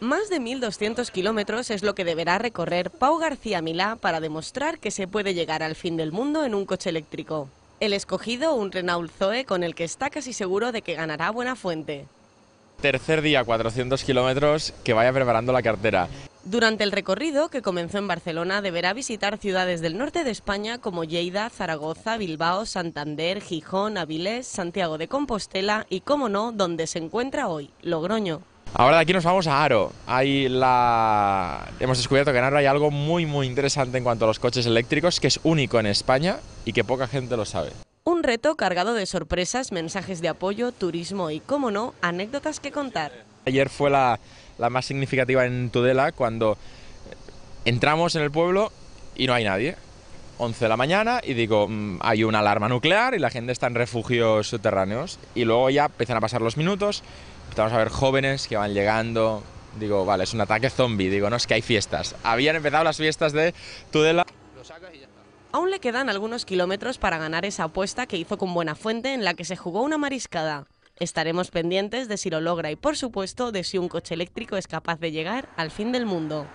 Más de 1.200 kilómetros es lo que deberá recorrer Pau García Milá para demostrar que se puede llegar al fin del mundo en un coche eléctrico. El escogido, un Renault Zoe con el que está casi seguro de que ganará buena fuente. Tercer día, 400 kilómetros, que vaya preparando la cartera. Durante el recorrido, que comenzó en Barcelona, deberá visitar ciudades del norte de España como Lleida, Zaragoza, Bilbao, Santander, Gijón, Avilés, Santiago de Compostela y, como no, donde se encuentra hoy, Logroño. Ahora de aquí nos vamos a Aro. la... Hemos descubierto que en Aro hay algo muy muy interesante en cuanto a los coches eléctricos que es único en España y que poca gente lo sabe. Un reto cargado de sorpresas, mensajes de apoyo, turismo y, como no, anécdotas que contar. Ayer fue la, la más significativa en Tudela cuando entramos en el pueblo y no hay nadie. 11 de la mañana y digo, mm, hay una alarma nuclear y la gente está en refugios subterráneos. Y luego ya empiezan a pasar los minutos Vamos a ver jóvenes que van llegando. Digo, vale, es un ataque zombie. Digo, no, es que hay fiestas. Habían empezado las fiestas de Tudela. Lo sacas y ya está. Aún le quedan algunos kilómetros para ganar esa apuesta que hizo con buena fuente en la que se jugó una mariscada. Estaremos pendientes de si lo logra y, por supuesto, de si un coche eléctrico es capaz de llegar al fin del mundo.